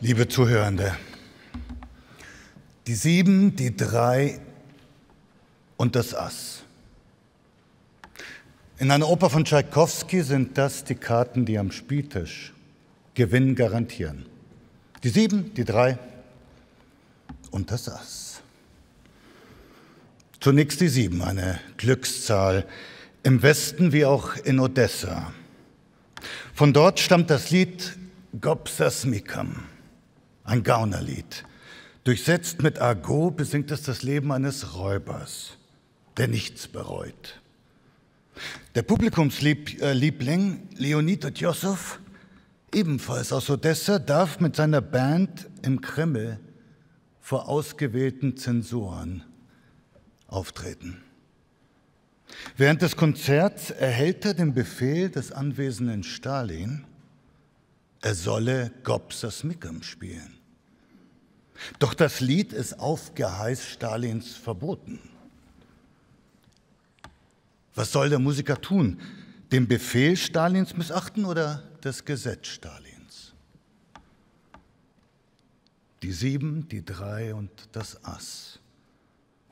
Liebe Zuhörende, die sieben, die drei und das Ass. In einer Oper von Tschaikowski sind das die Karten, die am Spieltisch Gewinn garantieren. Die sieben, die drei und das Ass. Zunächst die sieben, eine Glückszahl im Westen wie auch in Odessa. Von dort stammt das Lied Gobsas Mikam ein Gaunerlied. Durchsetzt mit Argot besingt es das Leben eines Räubers, der nichts bereut. Der Publikumsliebling äh, Leonid Otjossow, ebenfalls aus Odessa, darf mit seiner Band im Kreml vor ausgewählten Zensoren auftreten. Während des Konzerts erhält er den Befehl des anwesenden Stalin, er solle Gobsas Mikam spielen. Doch das Lied ist auf Geheiß Stalins verboten. Was soll der Musiker tun? Den Befehl Stalins missachten oder das Gesetz Stalins? Die sieben, die drei und das Ass.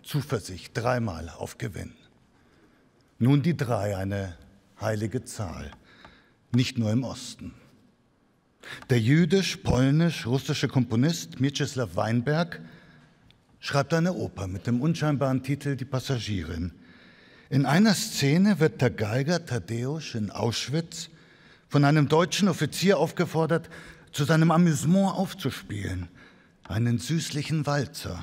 Zuversicht dreimal auf Gewinn. Nun die drei, eine heilige Zahl, nicht nur im Osten. Der jüdisch-polnisch-russische Komponist Mieczyslaw Weinberg schreibt eine Oper mit dem unscheinbaren Titel Die Passagierin. In einer Szene wird der Geiger Tadeusz in Auschwitz von einem deutschen Offizier aufgefordert, zu seinem Amüsement aufzuspielen, einen süßlichen Walzer.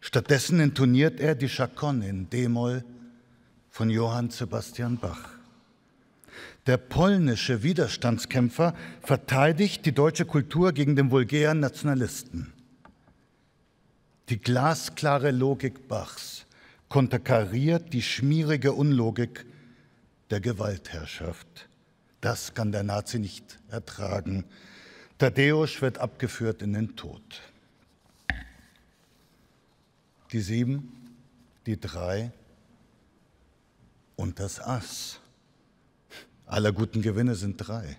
Stattdessen intoniert er die Chaconne in D-Moll von Johann Sebastian Bach. Der polnische Widerstandskämpfer verteidigt die deutsche Kultur gegen den vulgären Nationalisten. Die glasklare Logik Bachs konterkariert die schmierige Unlogik der Gewaltherrschaft. Das kann der Nazi nicht ertragen. Tadeusz wird abgeführt in den Tod. Die sieben, die drei und das Ass. Aller guten Gewinne sind drei.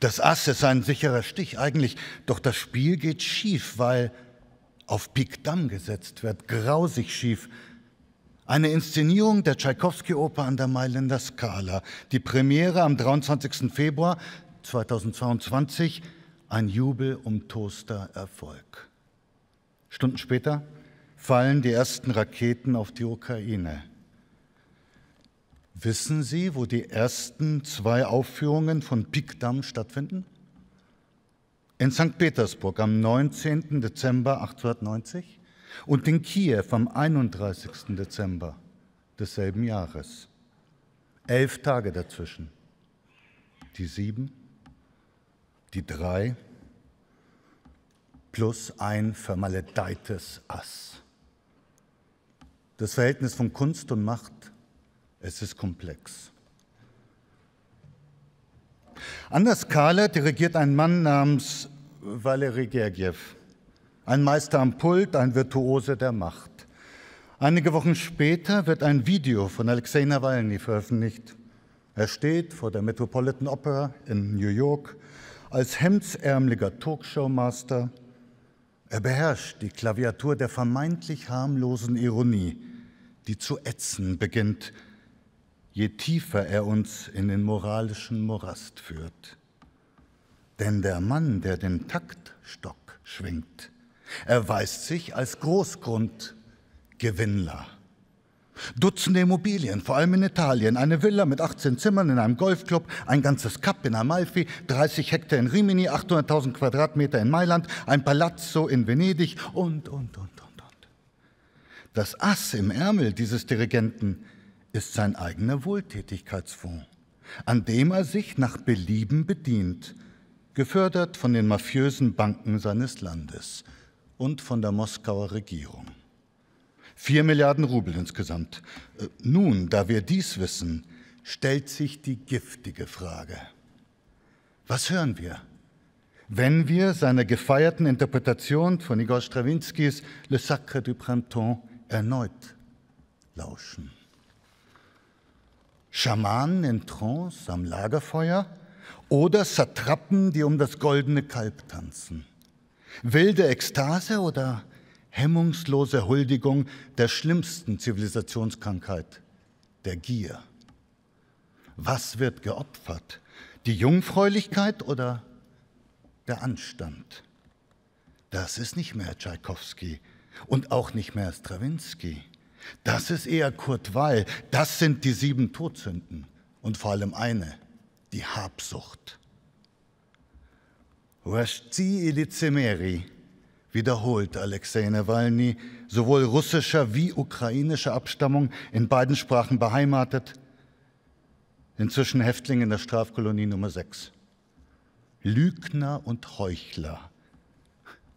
Das Ass ist ein sicherer Stich eigentlich, doch das Spiel geht schief, weil auf Pik Damm gesetzt wird, grausig schief. Eine Inszenierung der Tschaikowski-Oper an der Mailänder Skala. Die Premiere am 23. Februar 2022, ein Jubel um Toaster Erfolg. Stunden später fallen die ersten Raketen auf die Ukraine. Wissen Sie, wo die ersten zwei Aufführungen von Pikdam stattfinden? In St. Petersburg am 19. Dezember 1890 und in Kiew am 31. Dezember desselben Jahres. Elf Tage dazwischen. Die sieben, die drei, plus ein vermaledeites Ass. Das Verhältnis von Kunst und Macht es ist komplex. Anders Kahler dirigiert ein Mann namens Valery Gergiev, ein Meister am Pult, ein Virtuose der Macht. Einige Wochen später wird ein Video von Alexei Nawalny veröffentlicht. Er steht vor der Metropolitan Opera in New York als hemdsärmeliger Talkshowmaster. Er beherrscht die Klaviatur der vermeintlich harmlosen Ironie, die zu ätzen beginnt, je tiefer er uns in den moralischen Morast führt. Denn der Mann, der den Taktstock schwingt, erweist sich als Großgrundgewinnler. Dutzende Immobilien, vor allem in Italien, eine Villa mit 18 Zimmern in einem Golfclub, ein ganzes Cup in Amalfi, 30 Hektar in Rimini, 800.000 Quadratmeter in Mailand, ein Palazzo in Venedig und, und, und, und, und. Das Ass im Ärmel dieses Dirigenten ist sein eigener Wohltätigkeitsfonds, an dem er sich nach Belieben bedient, gefördert von den mafiösen Banken seines Landes und von der Moskauer Regierung. Vier Milliarden Rubel insgesamt. Äh, nun, da wir dies wissen, stellt sich die giftige Frage. Was hören wir? wenn wir seiner gefeierten Interpretation von Igor Strawinskys Le Sacre du Printemps erneut lauschen. Schamanen in Trance am Lagerfeuer oder Satrappen, die um das goldene Kalb tanzen. Wilde Ekstase oder hemmungslose Huldigung der schlimmsten Zivilisationskrankheit, der Gier. Was wird geopfert? Die Jungfräulichkeit oder der Anstand? Das ist nicht mehr Tschaikowski und auch nicht mehr Strawinski. Das ist eher Kurt Weil. Das sind die sieben Todsünden. Und vor allem eine, die Habsucht. Rashti Elizemeri wiederholt Alexei Nawalny, sowohl russischer wie ukrainischer Abstammung, in beiden Sprachen beheimatet, inzwischen Häftling in der Strafkolonie Nummer 6. Lügner und Heuchler,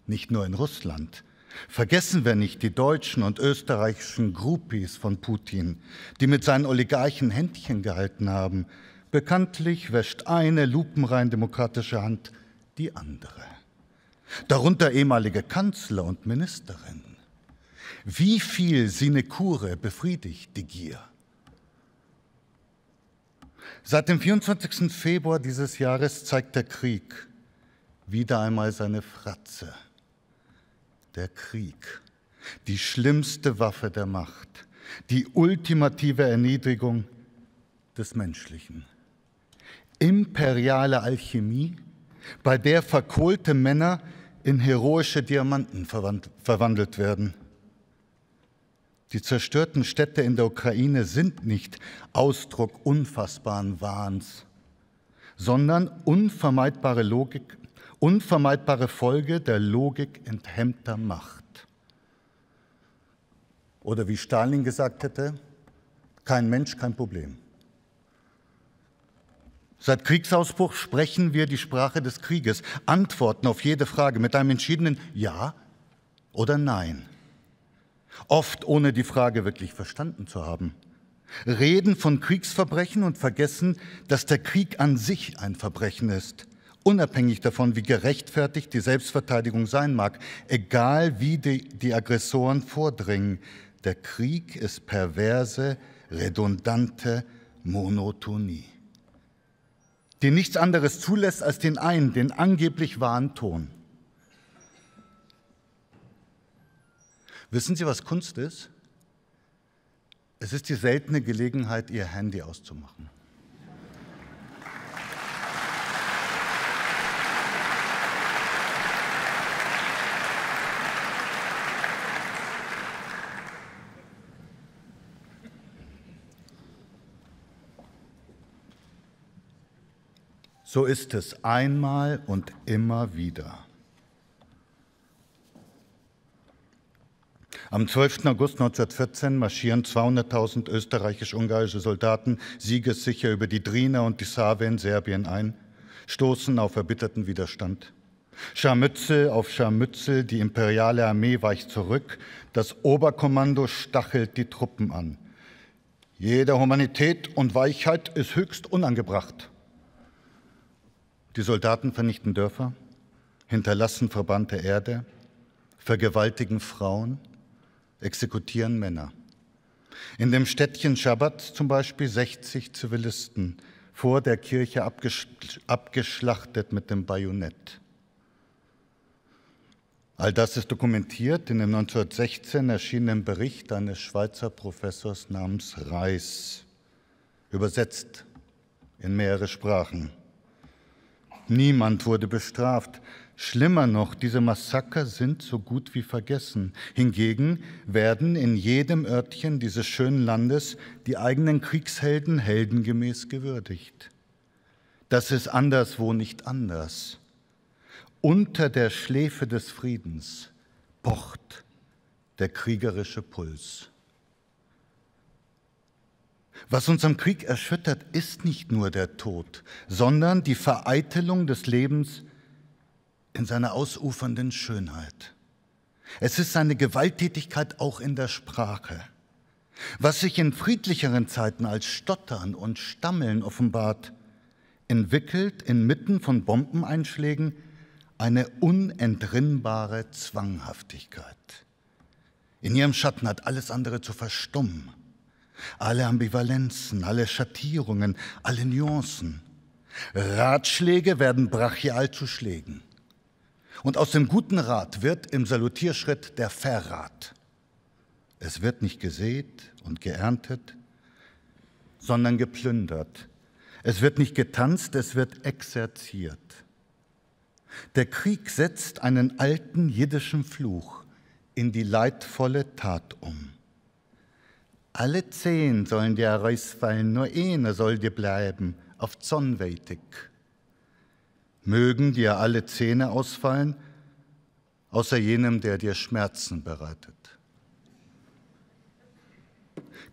nicht nur in Russland, Vergessen wir nicht die deutschen und österreichischen Groupies von Putin, die mit seinen Oligarchen Händchen gehalten haben. Bekanntlich wäscht eine lupenrein demokratische Hand die andere. Darunter ehemalige Kanzler und Ministerinnen. Wie viel Sinekure befriedigt die Gier? Seit dem 24. Februar dieses Jahres zeigt der Krieg wieder einmal seine Fratze der Krieg, die schlimmste Waffe der Macht, die ultimative Erniedrigung des Menschlichen. Imperiale Alchemie, bei der verkohlte Männer in heroische Diamanten verwandelt werden. Die zerstörten Städte in der Ukraine sind nicht Ausdruck unfassbaren Wahns, sondern unvermeidbare Logik unvermeidbare Folge der Logik enthemmter Macht. Oder wie Stalin gesagt hätte, kein Mensch, kein Problem. Seit Kriegsausbruch sprechen wir die Sprache des Krieges, antworten auf jede Frage mit einem entschiedenen Ja oder Nein. Oft ohne die Frage wirklich verstanden zu haben. Reden von Kriegsverbrechen und vergessen, dass der Krieg an sich ein Verbrechen ist unabhängig davon, wie gerechtfertigt die Selbstverteidigung sein mag, egal wie die, die Aggressoren vordringen. Der Krieg ist perverse, redundante Monotonie, die nichts anderes zulässt als den einen, den angeblich wahren Ton. Wissen Sie, was Kunst ist? Es ist die seltene Gelegenheit, Ihr Handy auszumachen. So ist es einmal und immer wieder. Am 12. August 1914 marschieren 200.000 österreichisch-ungarische Soldaten siegessicher über die Drina und die Save in Serbien ein, stoßen auf erbitterten Widerstand. Scharmützel auf Scharmützel, die imperiale Armee weicht zurück, das Oberkommando stachelt die Truppen an. Jede Humanität und Weichheit ist höchst unangebracht. Die Soldaten vernichten Dörfer, hinterlassen verbrannte Erde, vergewaltigen Frauen, exekutieren Männer. In dem Städtchen Schabbat zum Beispiel 60 Zivilisten vor der Kirche abgeschlachtet mit dem Bajonett. All das ist dokumentiert in dem 1916 erschienenen Bericht eines Schweizer Professors namens Reis, übersetzt in mehrere Sprachen. Niemand wurde bestraft. Schlimmer noch, diese Massaker sind so gut wie vergessen. Hingegen werden in jedem Örtchen dieses schönen Landes die eigenen Kriegshelden heldengemäß gewürdigt. Das ist anderswo nicht anders. Unter der Schläfe des Friedens pocht der kriegerische Puls. Was uns am Krieg erschüttert, ist nicht nur der Tod, sondern die Vereitelung des Lebens in seiner ausufernden Schönheit. Es ist seine Gewalttätigkeit auch in der Sprache. Was sich in friedlicheren Zeiten als Stottern und Stammeln offenbart, entwickelt inmitten von Bombeneinschlägen eine unentrinnbare Zwanghaftigkeit. In ihrem Schatten hat alles andere zu verstummen alle Ambivalenzen, alle Schattierungen, alle Nuancen. Ratschläge werden brachial zu Schlägen. Und aus dem guten Rat wird im Salutierschritt der Verrat. Es wird nicht gesät und geerntet, sondern geplündert. Es wird nicht getanzt, es wird exerziert. Der Krieg setzt einen alten jiddischen Fluch in die leidvolle Tat um. Alle zehn sollen dir herausfallen, nur eine soll dir bleiben, auf Zornweitig. Mögen dir alle Zähne ausfallen, außer jenem, der dir Schmerzen bereitet.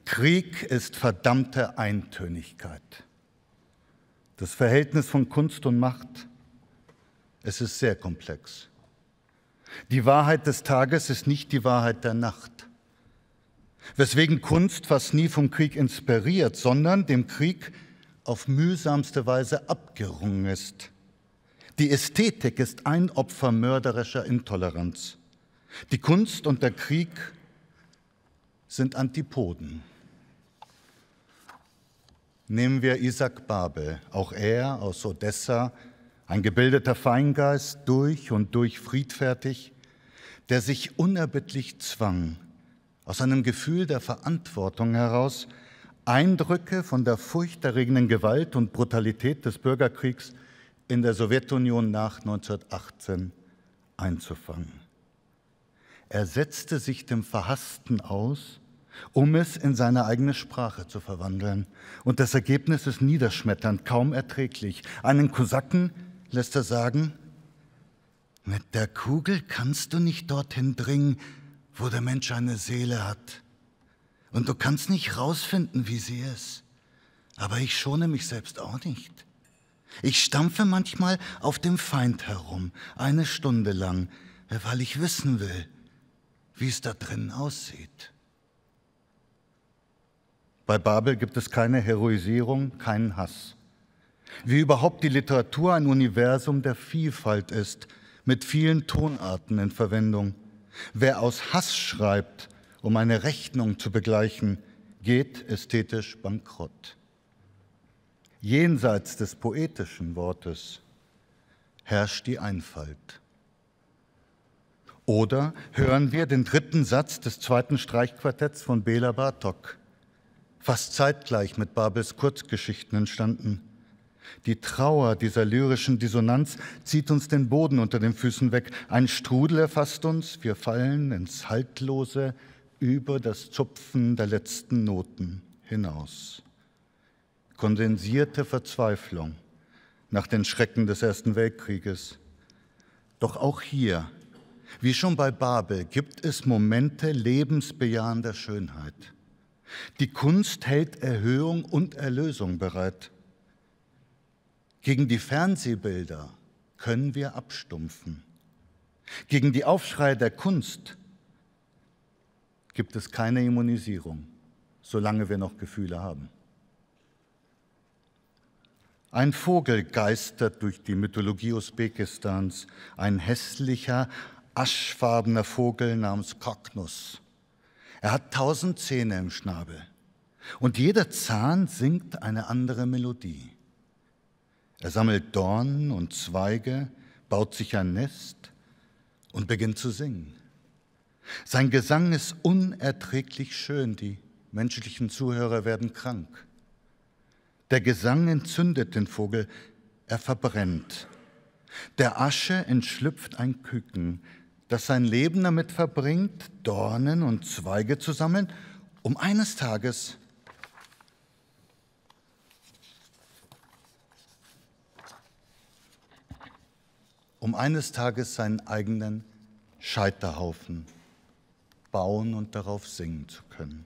Krieg ist verdammte Eintönigkeit. Das Verhältnis von Kunst und Macht, es ist sehr komplex. Die Wahrheit des Tages ist nicht die Wahrheit der Nacht weswegen Kunst fast nie vom Krieg inspiriert, sondern dem Krieg auf mühsamste Weise abgerungen ist. Die Ästhetik ist ein Opfer mörderischer Intoleranz. Die Kunst und der Krieg sind Antipoden. Nehmen wir Isaac Babel, auch er aus Odessa, ein gebildeter Feingeist, durch und durch friedfertig, der sich unerbittlich zwang, aus einem Gefühl der Verantwortung heraus Eindrücke von der furchterregenden Gewalt und Brutalität des Bürgerkriegs in der Sowjetunion nach 1918 einzufangen. Er setzte sich dem Verhassten aus, um es in seine eigene Sprache zu verwandeln. Und das Ergebnis ist niederschmetternd, kaum erträglich. Einen Kosaken lässt er sagen, mit der Kugel kannst du nicht dorthin dringen, wo der Mensch eine Seele hat. Und du kannst nicht rausfinden, wie sie ist. Aber ich schone mich selbst auch nicht. Ich stampfe manchmal auf dem Feind herum, eine Stunde lang, weil ich wissen will, wie es da drin aussieht. Bei Babel gibt es keine Heroisierung, keinen Hass. Wie überhaupt die Literatur ein Universum der Vielfalt ist, mit vielen Tonarten in Verwendung. Wer aus Hass schreibt, um eine Rechnung zu begleichen, geht ästhetisch bankrott. Jenseits des poetischen Wortes herrscht die Einfalt. Oder hören wir den dritten Satz des zweiten Streichquartetts von Bela Bartok, fast zeitgleich mit Babels Kurzgeschichten entstanden. Die Trauer dieser lyrischen Dissonanz zieht uns den Boden unter den Füßen weg. Ein Strudel erfasst uns, wir fallen ins Haltlose über das Zupfen der letzten Noten hinaus. Kondensierte Verzweiflung nach den Schrecken des Ersten Weltkrieges. Doch auch hier, wie schon bei Babel, gibt es Momente lebensbejahender Schönheit. Die Kunst hält Erhöhung und Erlösung bereit. Gegen die Fernsehbilder können wir abstumpfen. Gegen die Aufschrei der Kunst gibt es keine Immunisierung, solange wir noch Gefühle haben. Ein Vogel geistert durch die Mythologie Usbekistans, ein hässlicher, aschfarbener Vogel namens Koknus. Er hat tausend Zähne im Schnabel und jeder Zahn singt eine andere Melodie. Er sammelt Dornen und Zweige, baut sich ein Nest und beginnt zu singen. Sein Gesang ist unerträglich schön, die menschlichen Zuhörer werden krank. Der Gesang entzündet den Vogel, er verbrennt. Der Asche entschlüpft ein Küken, das sein Leben damit verbringt, Dornen und Zweige zu sammeln, um eines Tages um eines Tages seinen eigenen Scheiterhaufen bauen und darauf singen zu können.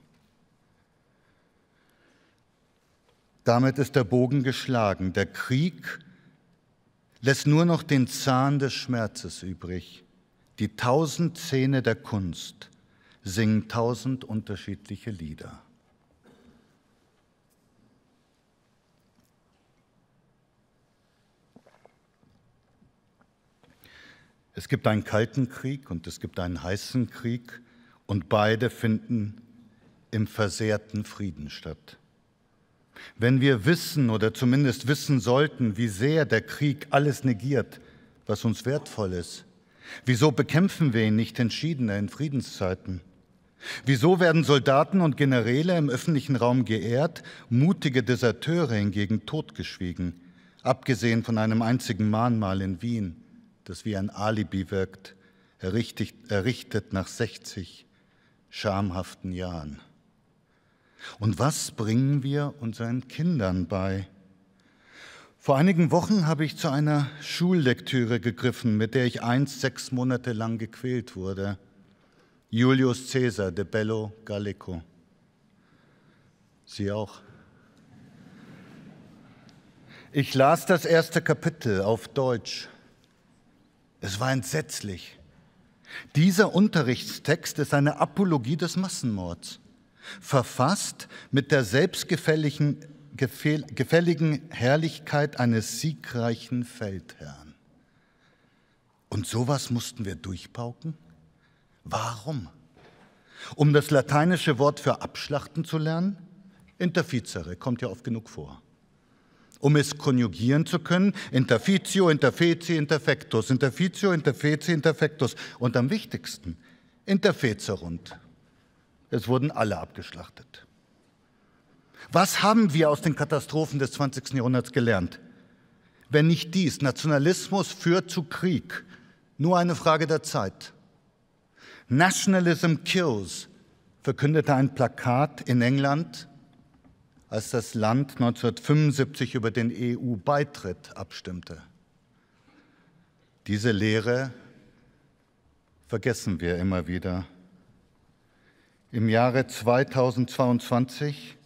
Damit ist der Bogen geschlagen. Der Krieg lässt nur noch den Zahn des Schmerzes übrig. Die tausend Zähne der Kunst singen tausend unterschiedliche Lieder. Es gibt einen kalten Krieg und es gibt einen heißen Krieg und beide finden im versehrten Frieden statt. Wenn wir wissen oder zumindest wissen sollten, wie sehr der Krieg alles negiert, was uns wertvoll ist, wieso bekämpfen wir ihn nicht entschiedener in Friedenszeiten? Wieso werden Soldaten und Generäle im öffentlichen Raum geehrt, mutige Deserteure hingegen totgeschwiegen, abgesehen von einem einzigen Mahnmal in Wien? das wie ein Alibi wirkt, errichtet, errichtet nach 60 schamhaften Jahren. Und was bringen wir unseren Kindern bei? Vor einigen Wochen habe ich zu einer Schullektüre gegriffen, mit der ich einst sechs Monate lang gequält wurde. Julius Caesar de Bello Gallico. Sie auch. Ich las das erste Kapitel auf Deutsch es war entsetzlich. Dieser Unterrichtstext ist eine Apologie des Massenmords, verfasst mit der selbstgefälligen gefälligen Herrlichkeit eines siegreichen Feldherrn. Und sowas mussten wir durchpauken? Warum? Um das lateinische Wort für abschlachten zu lernen? Interficere kommt ja oft genug vor um es konjugieren zu können. Interficio, interfeci, interfectus, interficio, interfeci, interfectus. Und am wichtigsten, interfezerund. Es wurden alle abgeschlachtet. Was haben wir aus den Katastrophen des 20. Jahrhunderts gelernt? Wenn nicht dies, Nationalismus führt zu Krieg. Nur eine Frage der Zeit. Nationalism kills, verkündete ein Plakat in England als das Land 1975 über den EU-Beitritt abstimmte. Diese Lehre vergessen wir immer wieder. Im Jahre 2022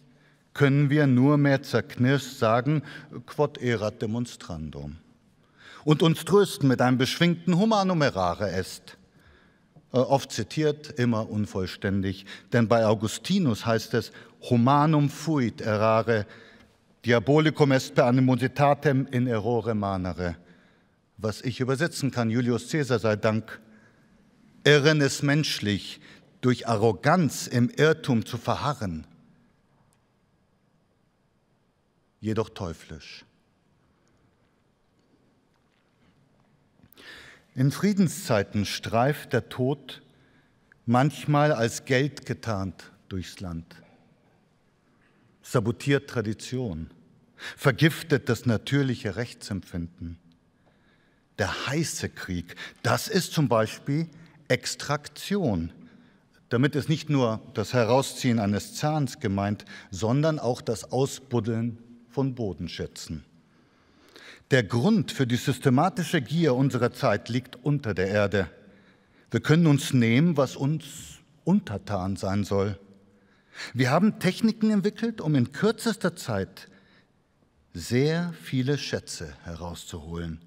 können wir nur mehr zerknirscht sagen, quod erat demonstrandum. Und uns trösten mit einem beschwingten Humanumerare est. Äh, oft zitiert, immer unvollständig, denn bei Augustinus heißt es humanum fuit errare, diabolicum est per animositatem in errore manere. Was ich übersetzen kann, Julius Caesar sei Dank, Irren ist menschlich, durch Arroganz im Irrtum zu verharren, jedoch teuflisch. In Friedenszeiten streift der Tod manchmal als Geld getarnt durchs Land sabotiert Tradition, vergiftet das natürliche Rechtsempfinden. Der heiße Krieg, das ist zum Beispiel Extraktion. Damit ist nicht nur das Herausziehen eines Zahns gemeint, sondern auch das Ausbuddeln von Bodenschätzen. Der Grund für die systematische Gier unserer Zeit liegt unter der Erde. Wir können uns nehmen, was uns untertan sein soll. Wir haben Techniken entwickelt, um in kürzester Zeit sehr viele Schätze herauszuholen.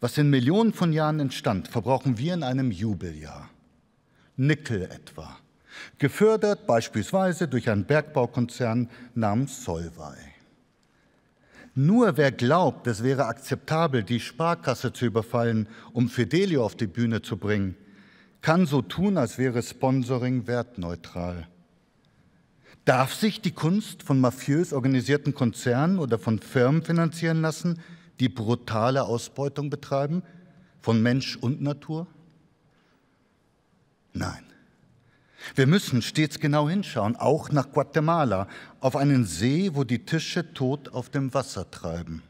Was in Millionen von Jahren entstand, verbrauchen wir in einem Jubeljahr. Nickel etwa, gefördert beispielsweise durch einen Bergbaukonzern namens Solvay. Nur wer glaubt, es wäre akzeptabel, die Sparkasse zu überfallen, um Fidelio auf die Bühne zu bringen, kann so tun, als wäre Sponsoring wertneutral. Darf sich die Kunst von mafiös organisierten Konzernen oder von Firmen finanzieren lassen, die brutale Ausbeutung betreiben von Mensch und Natur? Nein. Wir müssen stets genau hinschauen, auch nach Guatemala, auf einen See, wo die Tische tot auf dem Wasser treiben.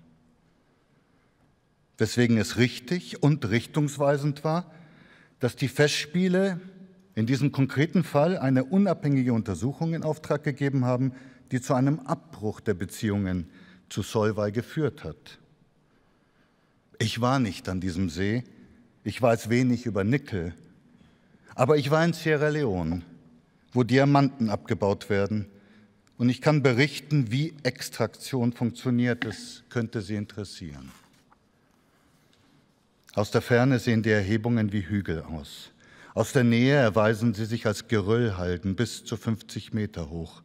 Weswegen es richtig und richtungsweisend war, dass die Festspiele in diesem konkreten Fall eine unabhängige Untersuchung in Auftrag gegeben haben, die zu einem Abbruch der Beziehungen zu Solvay geführt hat. Ich war nicht an diesem See, ich weiß wenig über Nickel, aber ich war in Sierra Leone, wo Diamanten abgebaut werden und ich kann berichten, wie Extraktion funktioniert. Das könnte Sie interessieren. Aus der Ferne sehen die Erhebungen wie Hügel aus. Aus der Nähe erweisen sie sich als Geröllhalden bis zu 50 Meter hoch.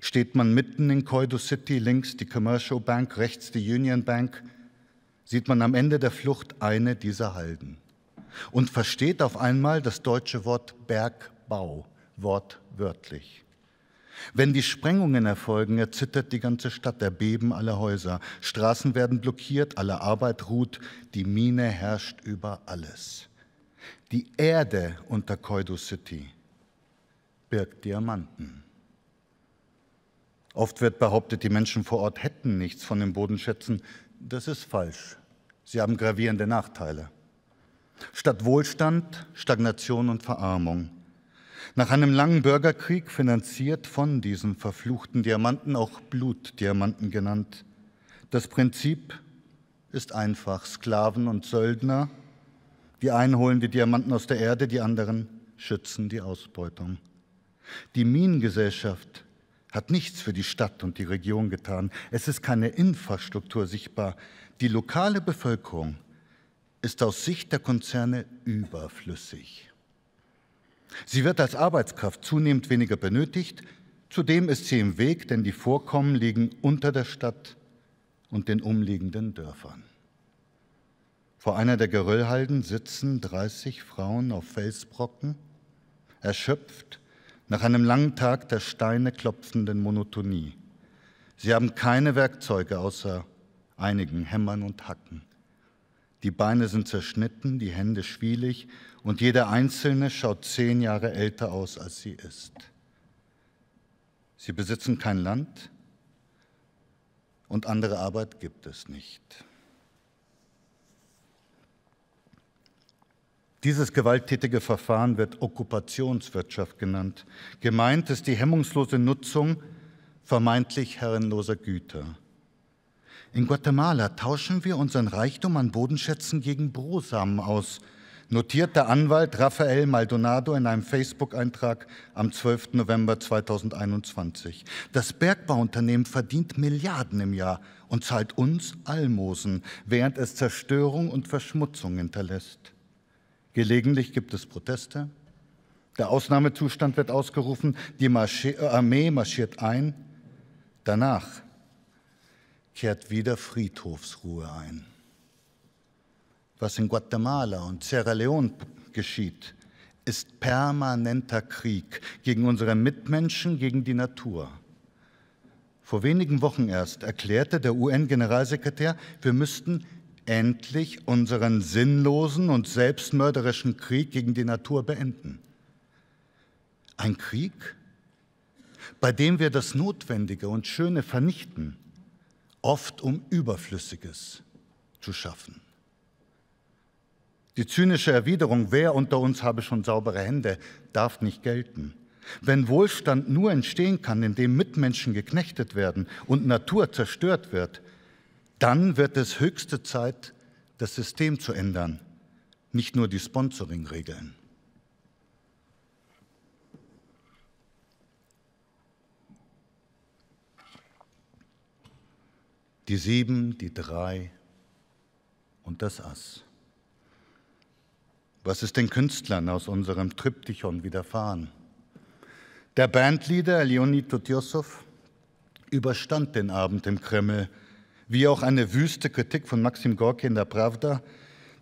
Steht man mitten in Koido City, links die Commercial Bank, rechts die Union Bank, sieht man am Ende der Flucht eine dieser Halden und versteht auf einmal das deutsche Wort Bergbau wortwörtlich. Wenn die Sprengungen erfolgen, erzittert die ganze Stadt, erbeben alle Häuser, Straßen werden blockiert, alle Arbeit ruht, die Mine herrscht über alles. Die Erde unter Koidu City birgt Diamanten. Oft wird behauptet, die Menschen vor Ort hätten nichts von den Bodenschätzen. Das ist falsch. Sie haben gravierende Nachteile. Statt Wohlstand, Stagnation und Verarmung. Nach einem langen Bürgerkrieg, finanziert von diesen verfluchten Diamanten, auch Blutdiamanten genannt. Das Prinzip ist einfach, Sklaven und Söldner die einen holen die Diamanten aus der Erde, die anderen schützen die Ausbeutung. Die Minengesellschaft hat nichts für die Stadt und die Region getan. Es ist keine Infrastruktur sichtbar. Die lokale Bevölkerung ist aus Sicht der Konzerne überflüssig. Sie wird als Arbeitskraft zunehmend weniger benötigt. Zudem ist sie im Weg, denn die Vorkommen liegen unter der Stadt und den umliegenden Dörfern. Vor einer der Geröllhalden sitzen 30 Frauen auf Felsbrocken, erschöpft, nach einem langen Tag der Steine klopfenden Monotonie. Sie haben keine Werkzeuge außer einigen Hämmern und Hacken. Die Beine sind zerschnitten, die Hände schwielig und jeder Einzelne schaut zehn Jahre älter aus, als sie ist. Sie besitzen kein Land und andere Arbeit gibt es nicht. Dieses gewalttätige Verfahren wird Okkupationswirtschaft genannt. Gemeint ist die hemmungslose Nutzung vermeintlich herrenloser Güter. In Guatemala tauschen wir unseren Reichtum an Bodenschätzen gegen Brosamen aus, notiert der Anwalt Rafael Maldonado in einem Facebook-Eintrag am 12. November 2021. Das Bergbauunternehmen verdient Milliarden im Jahr und zahlt uns Almosen, während es Zerstörung und Verschmutzung hinterlässt. Gelegentlich gibt es Proteste. Der Ausnahmezustand wird ausgerufen, die Marschi äh, Armee marschiert ein. Danach kehrt wieder Friedhofsruhe ein. Was in Guatemala und Sierra Leone geschieht, ist permanenter Krieg gegen unsere Mitmenschen, gegen die Natur. Vor wenigen Wochen erst erklärte der UN-Generalsekretär, wir müssten endlich unseren sinnlosen und selbstmörderischen Krieg gegen die Natur beenden. Ein Krieg, bei dem wir das Notwendige und Schöne vernichten, oft um Überflüssiges zu schaffen. Die zynische Erwiderung, wer unter uns habe schon saubere Hände, darf nicht gelten. Wenn Wohlstand nur entstehen kann, indem Mitmenschen geknechtet werden und Natur zerstört wird, dann wird es höchste Zeit, das System zu ändern, nicht nur die Sponsoring-Regeln. Die sieben, die drei und das Ass. Was ist den Künstlern aus unserem Triptychon widerfahren? Der Bandleader Leonid Tutjosow überstand den Abend im Kreml wie auch eine wüste Kritik von Maxim Gorki in der Pravda,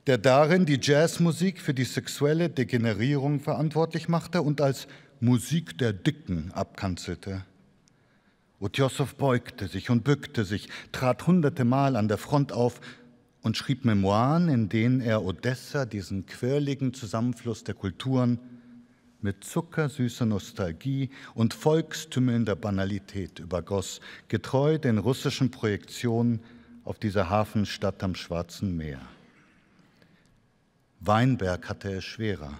der darin die Jazzmusik für die sexuelle Degenerierung verantwortlich machte und als Musik der Dicken abkanzelte. Utjossow beugte sich und bückte sich, trat hunderte Mal an der Front auf und schrieb Memoiren, in denen er Odessa, diesen quirligen Zusammenfluss der Kulturen, mit zuckersüßer Nostalgie und volkstümelnder Banalität übergoss, getreu den russischen Projektionen auf dieser Hafenstadt am Schwarzen Meer. Weinberg hatte es schwerer.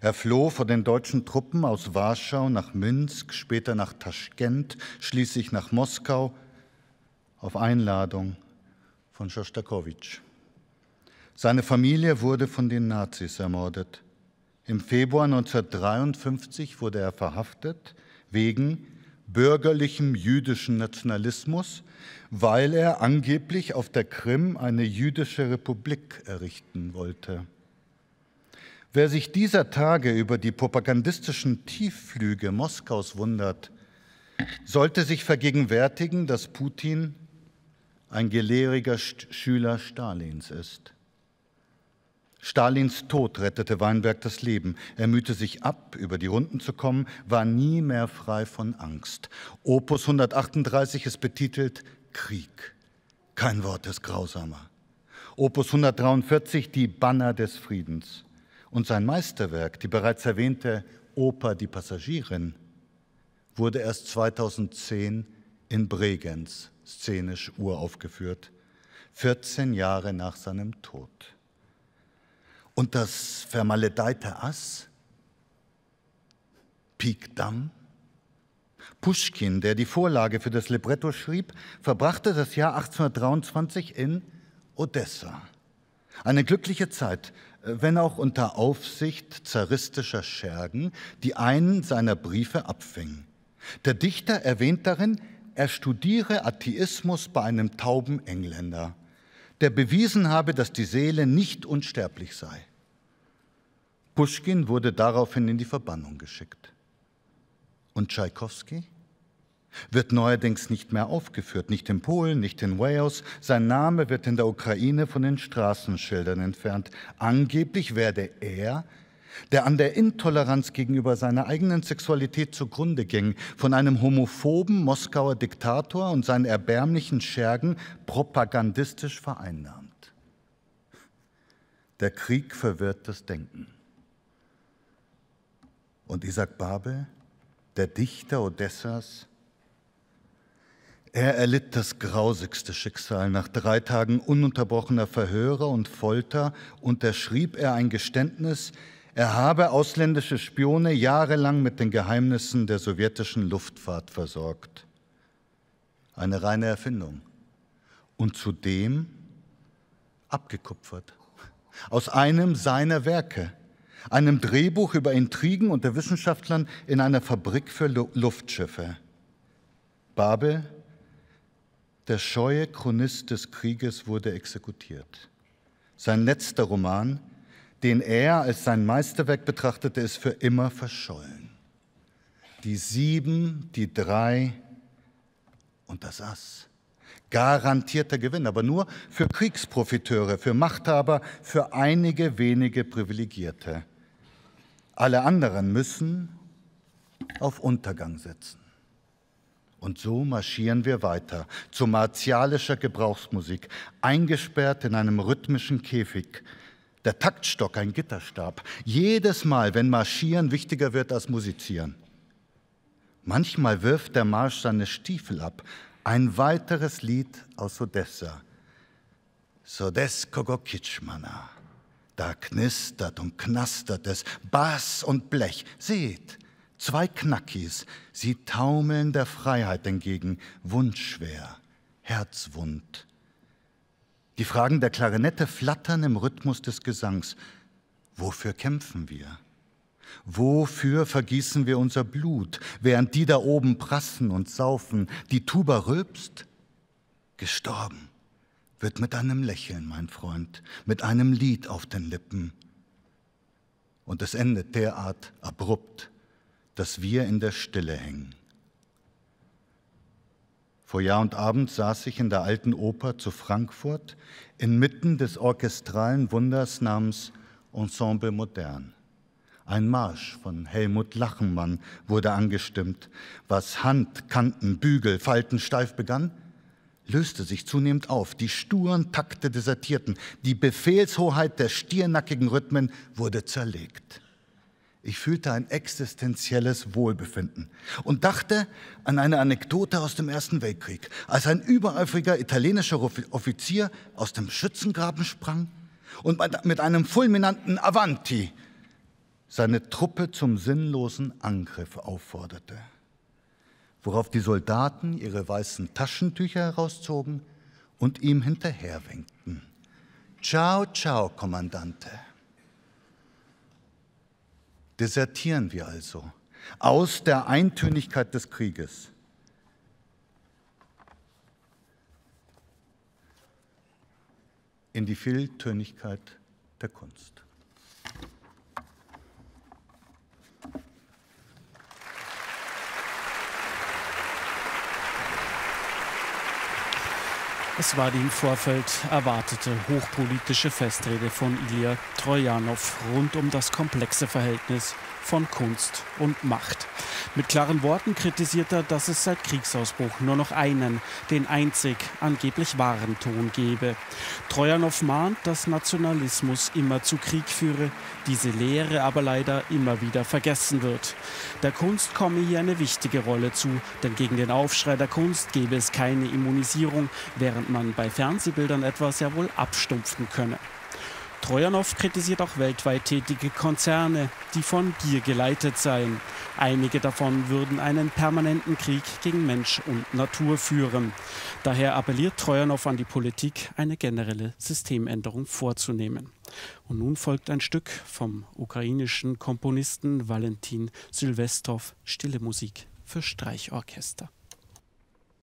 Er floh vor den deutschen Truppen aus Warschau nach Minsk, später nach Taschkent, schließlich nach Moskau auf Einladung von Schostakowitsch. Seine Familie wurde von den Nazis ermordet. Im Februar 1953 wurde er verhaftet wegen bürgerlichem jüdischen Nationalismus, weil er angeblich auf der Krim eine jüdische Republik errichten wollte. Wer sich dieser Tage über die propagandistischen Tiefflüge Moskaus wundert, sollte sich vergegenwärtigen, dass Putin ein gelehriger Schüler Stalins ist. Stalins Tod rettete Weinberg das Leben. Er mühte sich ab, über die Runden zu kommen, war nie mehr frei von Angst. Opus 138 ist betitelt Krieg. Kein Wort ist grausamer. Opus 143 die Banner des Friedens. Und sein Meisterwerk, die bereits erwähnte Oper Die Passagierin, wurde erst 2010 in Bregenz szenisch uraufgeführt, 14 Jahre nach seinem Tod. Und das vermaledeite Ass, Pikdam, Puschkin, der die Vorlage für das Libretto schrieb, verbrachte das Jahr 1823 in Odessa. Eine glückliche Zeit, wenn auch unter Aufsicht zaristischer Schergen, die einen seiner Briefe abfing. Der Dichter erwähnt darin, er studiere Atheismus bei einem tauben Engländer der bewiesen habe, dass die Seele nicht unsterblich sei. Puschkin wurde daraufhin in die Verbannung geschickt. Und Tschaikowski? Wird neuerdings nicht mehr aufgeführt, nicht in Polen, nicht in Wales. Sein Name wird in der Ukraine von den Straßenschildern entfernt. Angeblich werde er der an der Intoleranz gegenüber seiner eigenen Sexualität zugrunde ging, von einem homophoben Moskauer Diktator und seinen erbärmlichen Schergen propagandistisch vereinnahmt. Der Krieg verwirrt das Denken. Und Isaac Babel, der Dichter Odessas, er erlitt das grausigste Schicksal. Nach drei Tagen ununterbrochener Verhöre und Folter unterschrieb er ein Geständnis, er habe ausländische Spione jahrelang mit den Geheimnissen der sowjetischen Luftfahrt versorgt. Eine reine Erfindung. Und zudem abgekupfert. Aus einem seiner Werke, einem Drehbuch über Intrigen unter Wissenschaftlern in einer Fabrik für Lu Luftschiffe. Babel, der scheue Chronist des Krieges, wurde exekutiert. Sein letzter Roman, den er als sein Meisterwerk betrachtete, ist für immer verschollen. Die sieben, die drei und das Ass. Garantierter Gewinn, aber nur für Kriegsprofiteure, für Machthaber, für einige wenige Privilegierte. Alle anderen müssen auf Untergang setzen. Und so marschieren wir weiter zu martialischer Gebrauchsmusik, eingesperrt in einem rhythmischen Käfig, der Taktstock, ein Gitterstab. Jedes Mal, wenn Marschieren wichtiger wird als Musizieren. Manchmal wirft der Marsch seine Stiefel ab. Ein weiteres Lied aus Odessa. Sodes Kogokitschmana. Da knistert und knastert es, Bass und Blech. Seht, zwei Knackis, sie taumeln der Freiheit entgegen, wundschwer, herzwund. Die Fragen der Klarinette flattern im Rhythmus des Gesangs. Wofür kämpfen wir? Wofür vergießen wir unser Blut, während die da oben prassen und saufen, die Tuba rülpst? Gestorben wird mit einem Lächeln, mein Freund, mit einem Lied auf den Lippen. Und es endet derart abrupt, dass wir in der Stille hängen. Vor Jahr und Abend saß ich in der alten Oper zu Frankfurt inmitten des orchestralen Wunders namens Ensemble Modern. Ein Marsch von Helmut Lachenmann wurde angestimmt. Was Hand, Kanten, Bügel, Falten steif begann, löste sich zunehmend auf. Die sturen Takte desertierten. Die Befehlshoheit der stiernackigen Rhythmen wurde zerlegt. Ich fühlte ein existenzielles Wohlbefinden und dachte an eine Anekdote aus dem Ersten Weltkrieg, als ein übereifriger italienischer Offizier aus dem Schützengraben sprang und mit einem fulminanten Avanti seine Truppe zum sinnlosen Angriff aufforderte, worauf die Soldaten ihre weißen Taschentücher herauszogen und ihm hinterherwinkten. Ciao, ciao, Kommandante. Desertieren wir also aus der Eintönigkeit des Krieges. in die Vieltönigkeit der Kunst. Es war die im Vorfeld erwartete hochpolitische Festrede von Ilya Trojanow rund um das komplexe Verhältnis von Kunst und Macht. Mit klaren Worten kritisiert er, dass es seit Kriegsausbruch nur noch einen, den einzig angeblich wahren Ton gebe. Trojanow mahnt, dass Nationalismus immer zu Krieg führe, diese Lehre aber leider immer wieder vergessen wird. Der Kunst komme hier eine wichtige Rolle zu, denn gegen den Aufschrei der Kunst gäbe es keine Immunisierung, während man bei Fernsehbildern etwas ja wohl abstumpfen könne. Trojanow kritisiert auch weltweit tätige Konzerne, die von Gier geleitet seien. Einige davon würden einen permanenten Krieg gegen Mensch und Natur führen. Daher appelliert Trojanow an die Politik, eine generelle Systemänderung vorzunehmen. Und nun folgt ein Stück vom ukrainischen Komponisten Valentin Silvestrov, Stille Musik für Streichorchester.